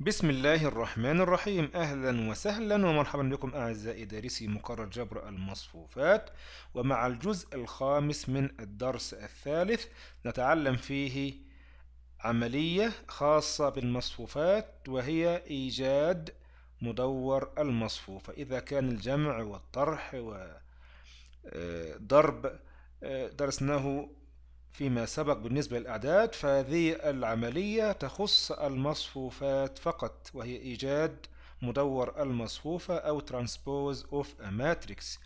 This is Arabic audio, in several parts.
بسم الله الرحمن الرحيم أهلا وسهلا ومرحبا بكم أعزائي دارسي مقرر جبر المصفوفات ومع الجزء الخامس من الدرس الثالث نتعلم فيه عملية خاصة بالمصفوفات وهي إيجاد مدور المصفوفة إذا كان الجمع والطرح وضرب آه، درسناه فيما سبق بالنسبة للأعداد فهذه العملية تخص المصفوفات فقط وهي إيجاد مدور المصفوفة أو transpose of a matrix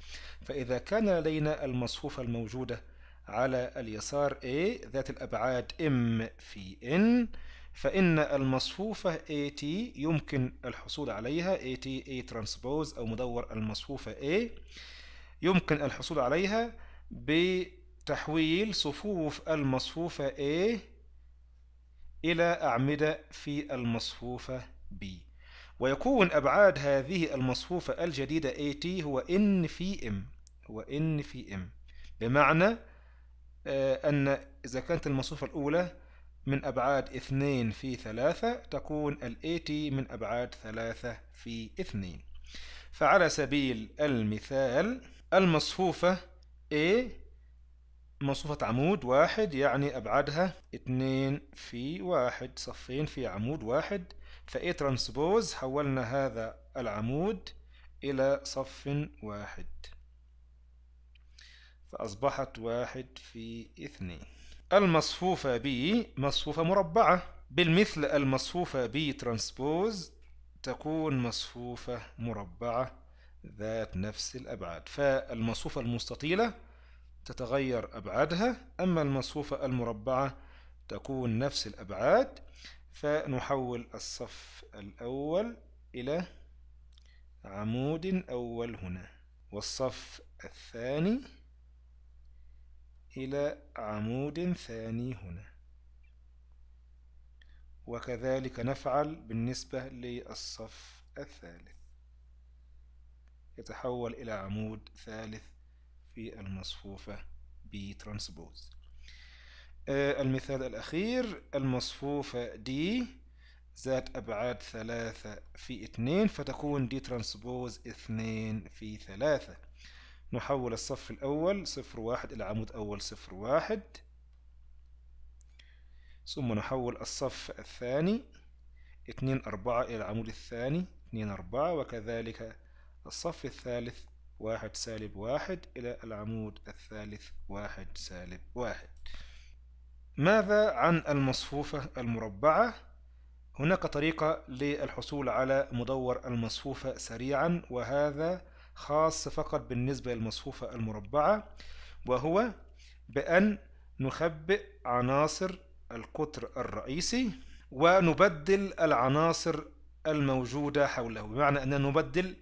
فإذا كان لدينا المصفوفة الموجودة على اليسار A ذات الأبعاد M في N فإن المصفوفة AT يمكن الحصول عليها AT A transpose أو مدور المصفوفة A يمكن الحصول عليها ب تحويل صفوف المصفوفة A إلى أعمدة في المصفوفة B ويكون أبعاد هذه المصفوفة الجديدة AT هو N في M هو N في M بمعنى آه، أن إذا كانت المصفوفة الأولى من أبعاد 2 في 3 تكون الـ AT من أبعاد 3 في 2 فعلى سبيل المثال المصفوفة A منصوفة عمود واحد يعني أبعادها اتنين في واحد صفين في عمود واحد فإي ترانسبوز حولنا هذا العمود إلى صف واحد فأصبحت واحد في اثنين المصفوفة ب مصفوفة مربعة بالمثل المصفوفة ب ترانسبوز تكون مصفوفة مربعة ذات نفس الأبعاد فالمصفوفة المستطيلة تتغير أبعادها أما المصفوفة المربعة تكون نفس الأبعاد فنحول الصف الأول إلى عمود أول هنا والصف الثاني إلى عمود ثاني هنا وكذلك نفعل بالنسبة للصف الثالث يتحول إلى عمود ثالث في المصفوفة transpose آه، المثال الأخير المصفوفة D ذات أبعاد ثلاثة في اتنين فتكون D transpose اتنين في ثلاثة نحول الصف الأول صفر واحد إلى عمود أول صفر واحد ثم نحول الصف الثاني اتنين أربعة إلى العمود الثاني اتنين أربعة وكذلك الصف الثالث واحد سالب واحد إلى العمود الثالث واحد سالب واحد ماذا عن المصفوفة المربعة؟ هناك طريقة للحصول على مدور المصفوفة سريعا وهذا خاص فقط بالنسبة للمصفوفة المربعة وهو بأن نخبئ عناصر القطر الرئيسي ونبدل العناصر الموجودة حوله بمعنى أننا نبدل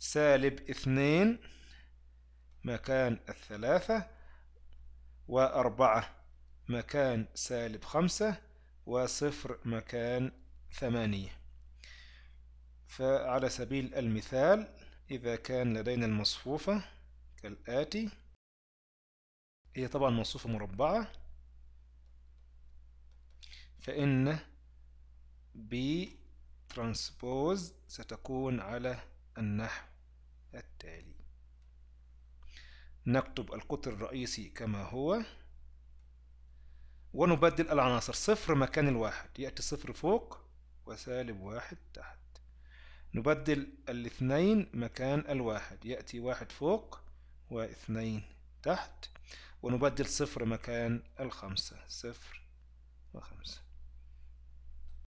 سالب اثنين مكان الثلاثة وأربعة مكان سالب خمسة وصفر مكان ثمانية فعلى سبيل المثال إذا كان لدينا المصفوفة كالآتي هي طبعا مصفوفة مربعة فإن بي ترانسبوز ستكون على النحو التالي نكتب القطر الرئيسي كما هو ونبدل العناصر صفر مكان الواحد يأتي صفر فوق وسالب واحد تحت نبدل الاثنين مكان الواحد يأتي واحد فوق واثنين تحت ونبدل صفر مكان الخمسة صفر وخمسة